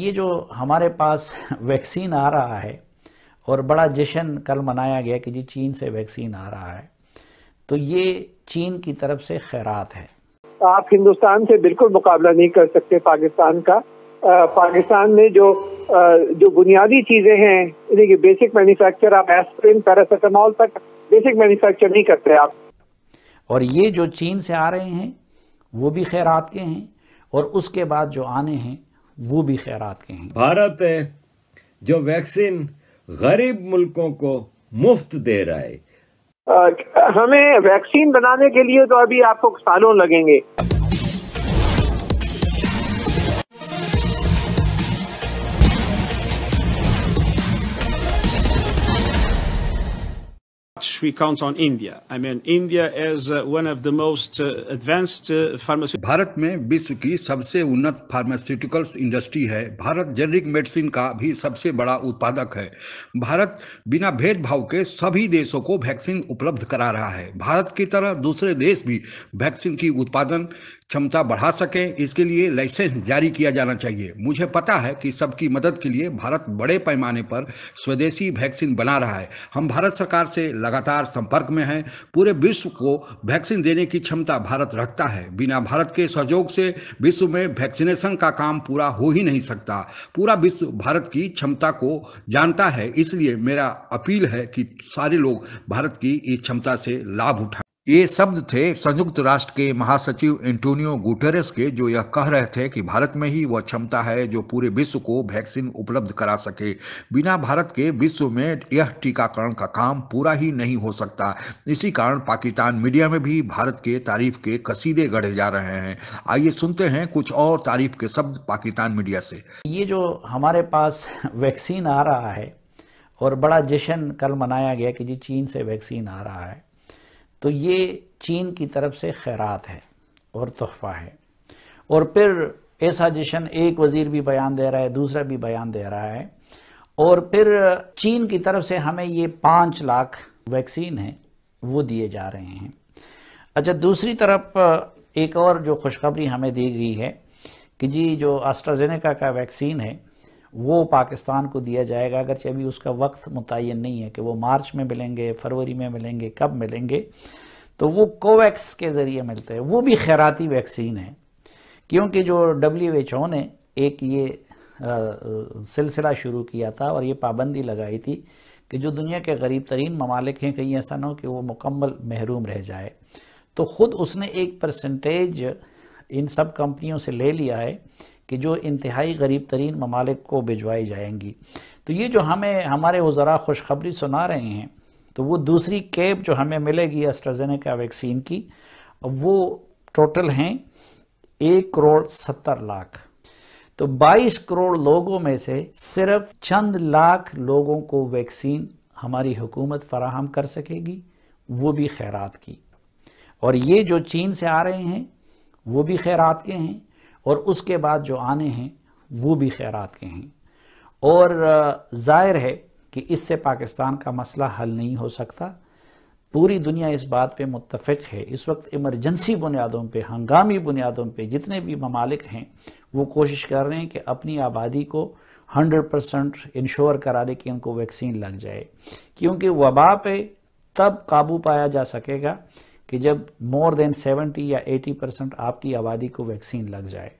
ये जो हमारे पास वैक्सीन आ रहा है और बड़ा जश्न कल मनाया गया कि जी चीन से वैक्सीन आ रहा है तो ये चीन की तरफ से खैरात है तो आप हिंदुस्तान से बिल्कुल मुकाबला नहीं कर सकते पाकिस्तान का आ, पाकिस्तान में जो आ, जो बुनियादी चीजें हैं देखिए बेसिक मैन्युफैक्चर आप एस्प्रिन पैरासीटामोल तक बेसिक मैन्युफैक्चर नहीं करते आप और ये जो चीन से आ रहे हैं वो भी खैरात के हैं और उसके बाद जो आने हैं वो भी खैरात के हैं भारत है जो वैक्सीन गरीब मुल्कों को मुफ्त दे रहा है आ, हमें वैक्सीन बनाने के लिए तो अभी आपको सालों लगेंगे we count on India. I mean, India is uh, one of the most uh, advanced uh, pharmaceutical. Bharat में विश्व की सबसे उन्नत फार्मास्यूटिकल्स इंडस्ट्री है भारत जेनरिक मेडिसिन का भी सबसे बड़ा उत्पादक है भारत बिना भेदभाव के सभी देशों को वैक्सीन उपलब्ध करा रहा है भारत की तरह दूसरे देश भी वैक्सीन की उत्पादन क्षमता बढ़ा सके इसके लिए लाइसेंस जारी किया जाना चाहिए मुझे पता है कि सबकी मदद के लिए भारत बड़े पैमाने पर स्वदेशी वैक्सीन बना रहा है हम भारत सरकार से लगातार लगातार संपर्क में हैं पूरे विश्व को वैक्सीन देने की क्षमता भारत रखता है बिना भारत के सहयोग से विश्व में वैक्सीनेशन का काम पूरा हो ही नहीं सकता पूरा विश्व भारत की क्षमता को जानता है इसलिए मेरा अपील है कि सारे लोग भारत की इस क्षमता से लाभ उठाएं ये शब्द थे संयुक्त राष्ट्र के महासचिव एंटोनियो गुटेरेस के जो यह कह रहे थे कि भारत में ही वह क्षमता है जो पूरे विश्व को वैक्सीन उपलब्ध करा सके बिना भारत के विश्व में यह टीकाकरण का काम पूरा ही नहीं हो सकता इसी कारण पाकिस्तान मीडिया में भी भारत के तारीफ के कसीदे गढ़े जा रहे हैं आइए सुनते हैं कुछ और तारीफ के शब्द पाकिस्तान मीडिया से ये जो हमारे पास वैक्सीन आ रहा है और बड़ा जश्न कल मनाया गया कि जी चीन से वैक्सीन आ रहा है तो ये चीन की तरफ से खैरात है और तोहफा है और फिर ऐसा जशन एक वज़ीर भी बयान दे रहा है दूसरा भी बयान दे रहा है और फिर चीन की तरफ से हमें ये पाँच लाख वैक्सीन है वो दिए जा रहे हैं अच्छा दूसरी तरफ एक और जो खुशखबरी हमें दी गई है कि जी जो आस्ट्राजेनेका का वैक्सीन है वो पाकिस्तान को दिया जाएगा अगर अभी उसका वक्त मुतन नहीं है कि वो मार्च में मिलेंगे फरवरी में मिलेंगे कब मिलेंगे तो वो कोवैक्स के ज़रिए मिलते हैं वो भी खैराती वैक्सीन है क्योंकि जो डब्ल्यू एच ओ ने एक ये सिलसिला शुरू किया था और ये पाबंदी लगाई थी कि जो दुनिया के गरीब तरीन ममालिक हैं कहीं ऐसा ना हो कि वो मुकम्मल महरूम रह जाए तो ख़ुद उसने एक परसेंटेज इन सब कंपनियों से ले लिया है कि जो इंतहाई गरीब तरीन ममालिक को भिजवाई जाएंगी तो ये जो हमें हमारे वज़रा खुशखबरी सुना रहे हैं तो वो दूसरी कैब जो हमें मिलेगी एस्ट्राजेनेका वैक्सीन की वो टोटल हैं एक करोड़ सत्तर लाख तो 22 करोड़ लोगों में से सिर्फ चंद लाख लोगों को वैक्सीन हमारी हुकूमत फराहम कर सकेगी वो भी खैरात की और ये जो चीन से आ रहे हैं वो भी खैरात के हैं और उसके बाद जो आने हैं वो भी खैरात के हैं और ज़ाहिर है कि इससे पाकिस्तान का मसला हल नहीं हो सकता पूरी दुनिया इस बात पे मुतफिक है इस वक्त इमरजेंसी बुनियादों पे हंगामी बुनियादों पे जितने भी ममालिक हैं वो कोशिश कर रहे हैं कि अपनी आबादी को 100 परसेंट इंश्योर करा दे कि उनको वैक्सीन लग जाए क्योंकि वबा पे तब काबू पाया जा सकेगा कि जब मोर देन 70 या 80 परसेंट आपकी आबादी को वैक्सीन लग जाए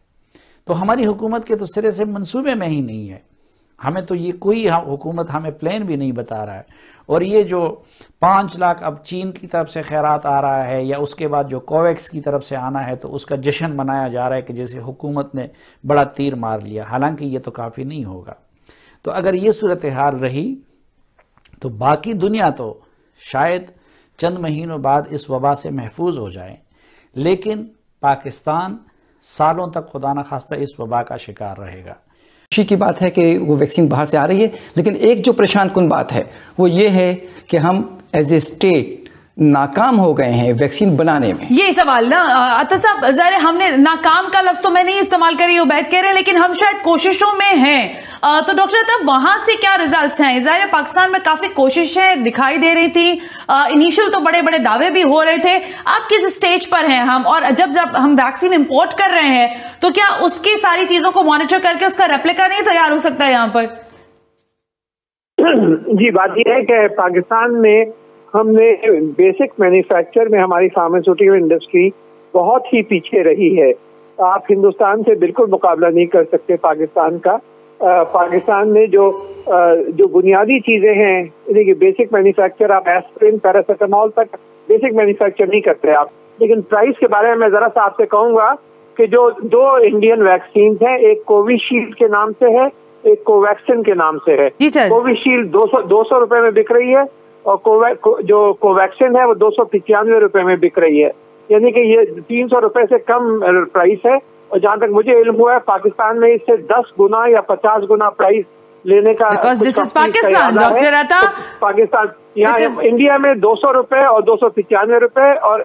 तो हमारी हुकूमत के तो सिरे से मंसूबे में ही नहीं है हमें तो ये कोई हुकूमत हमें प्लान भी नहीं बता रहा है और ये जो पाँच लाख अब चीन की तरफ से खैरात आ रहा है या उसके बाद जो कोवैक्स की तरफ से आना है तो उसका जश्न मनाया जा रहा है कि जैसे हुकूमत ने बड़ा तीर मार लिया हालांकि ये तो काफ़ी नहीं होगा तो अगर ये सूरत हाल रही तो बाकी दुनिया तो शायद चंद महीनों बाद इस वबा से महफूज हो जाए लेकिन पाकिस्तान सालों तक खुदा न खास्ता इस वबा का शिकार रहेगा खुशी की बात है कि वो वैक्सीन बाहर से आ रही है लेकिन एक जो परेशान कन बात है वो ये है कि हम एज ए स्टेट नाकाम हो गए हैं वैक्सीन बनाने में ये सवाल ना अतः साहब जहर हमने नाकाम का लफ्ज तो मैं नहीं इस्तेमाल करी बैत कह रहे हैं लेकिन हम शायद कोशिशों में हैं तो डॉक्टर अतः वहां से क्या रिजल्ट्स हैं जाहिर पाकिस्तान में काफी कोशिशें दिखाई दे रही थी इनिशियल तो बड़े बड़े दावे भी हो रहे थे अब किस स्टेज पर हैं हम और जब जब हम वैक्सीन इम्पोर्ट कर रहे हैं तो क्या उसकी सारी चीजों को मॉनिटर करके उसका रेप्लिका नहीं तैयार हो सकता है यहाँ पर जी बात यह है कि पाकिस्तान में हमने बेसिक मैन्युफैक्चर में हमारी फार्मास्यूटिकल इंडस्ट्री बहुत ही पीछे रही है आप हिंदुस्तान से बिल्कुल मुकाबला नहीं कर सकते पाकिस्तान का आ, पाकिस्तान में जो आ, जो बुनियादी चीज़ें हैं यानी कि बेसिक मैन्युफैक्चर आप एस्प्रिन पैरासीटामोल तक बेसिक मैन्युफैक्चर नहीं करते आप लेकिन प्राइस के बारे में मैं ज़रा सा आपसे कहूंगा कि जो दो इंडियन वैक्सीन है एक कोविशील्ड के नाम से है एक कोवैक्सिन के नाम से है कोविशील्ड दो सौ दो सौ रुपए में बिक रही है और कोवै, को, जो कोवैक्सिन है वो दो सौ पिचानवे रुपए में बिक रही है यानी कि ये तीन सौ रुपए से कम प्राइस है और जहाँ तक मुझे इल्म हुआ है पाकिस्तान में इससे दस गुना या पचास गुना प्राइस लेने का पाकिस्तान तो पाकिस्तान यहाँ इंडिया में दो सौ रुपए और दो सौ पिचानवे रुपए और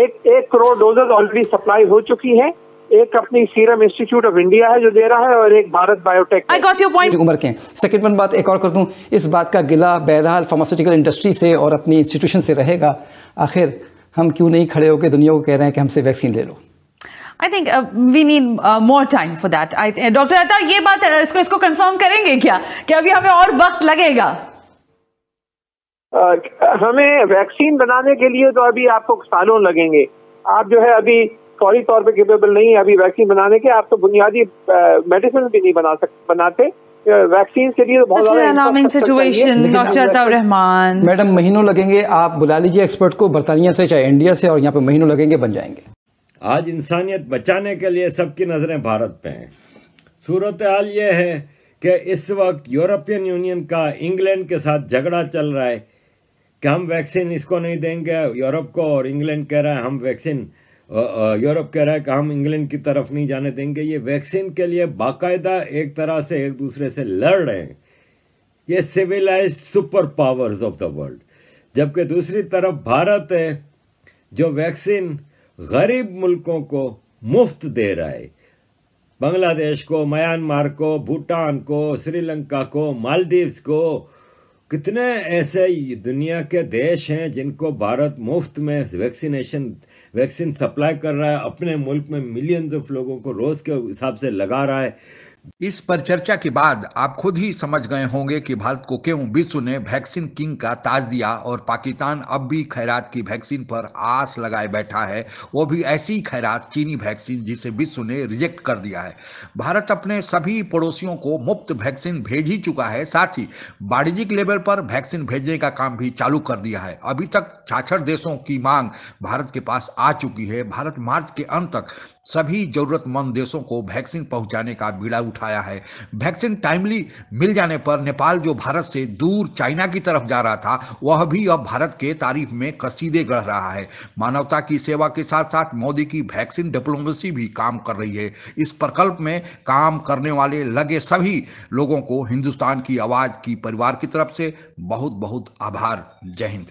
एक एक करोड़ डोजेज ऑलरेडी सप्लाई हो चुकी है एक अपनी सीरम इंस्टीट्यूट ऑफ इंडिया है जो दे रहा है और एक Bharat Biotech I got your point Umar के सेकंड वन बात एक और कर दूं इस बात का गिला बहरहाल फार्मास्यूटिकल इंडस्ट्री से और अपनी इंस्टीट्यूशन से रहेगा आखिर हम क्यों नहीं खड़े होकर दुनिया को कह रहे हैं कि हमसे वैक्सीन ले लो I think we need more time for that I doctor Atta ये बात uh, इसको इसको कंफर्म करेंगे क्या कि अभी हमें और वक्त लगेगा uh, हमें वैक्सीन बनाने के लिए तो अभी आपको सालों लगेंगे आप जो है अभी फौरी तौर पे केपेबल नहीं है अभी वैक्सीन बनाने के आप तो बुनियादी मेडिसिन भी नहीं बना सक बनाते वैक्सीन के लिए तो बहुत सिचुएशन मैडम महीनों लगेंगे आप बुला लीजिए एक्सपर्ट को बरतानिया से चाहे इंडिया से और यहाँ पे महीनों लगेंगे बन जाएंगे आज इंसानियत बचाने के लिए सबकी नज़रें भारत पे हैं सूरत हाल ये है कि इस वक्त यूरोपियन यूनियन का इंग्लैंड के साथ झगड़ा चल रहा है कि हम वैक्सीन इसको नहीं देंगे यूरोप को और इंग्लैंड कह रहा है हम वैक्सीन यूरोप कह रहा है कि हम इंग्लैंड की तरफ नहीं जाने देंगे ये वैक्सीन के लिए बाकायदा एक तरह से एक दूसरे से लड़ रहे हैं ये civilize super powers of the world जबकि दूसरी तरफ भारत है जो वैक्सीन गरीब मुल्कों को मुफ्त दे रहा है बांग्लादेश को म्यांमार को भूटान को श्रीलंका को मालदीव्स को कितने ऐसे दुनिया के देश हैं जिनको भारत मुफ्त में वैक्सीनेशन वैक्सीन सप्लाई कर रहा है अपने मुल्क में मिलियंस ऑफ लोगों को रोज़ के हिसाब से लगा रहा है इस पर चर्चा के बाद आप खुद ही समझ गए होंगे कि भारत को क्यों विश्व ने वैक्सीन किंग का ताज दिया और पाकिस्तान अब भी खैरात की वैक्सीन पर आस लगाए बैठा है वो भी ऐसी खैरात चीनी वैक्सीन जिसे विश्व ने रिजेक्ट कर दिया है भारत अपने सभी पड़ोसियों को मुफ्त वैक्सीन भेज ही चुका है साथ ही वाणिज्यिक लेवल पर वैक्सीन भेजने का काम भी चालू कर दिया है अभी तक छाछ देशों की मांग भारत के पास आ चुकी है भारत मार्च के अंत तक सभी जरूरतमंद देशों को वैक्सीन पहुंचाने का बीड़ा उठाया है वैक्सीन टाइमली मिल जाने पर नेपाल जो भारत से दूर चाइना की तरफ जा रहा था वह भी अब भारत के तारीफ में कसीदे गढ़ रहा है मानवता की सेवा के साथ साथ मोदी की वैक्सीन डिप्लोमेसी भी काम कर रही है इस प्रकल्प में काम करने वाले लगे सभी लोगों को हिंदुस्तान की आवाज़ की परिवार की तरफ से बहुत बहुत आभार जय हिंद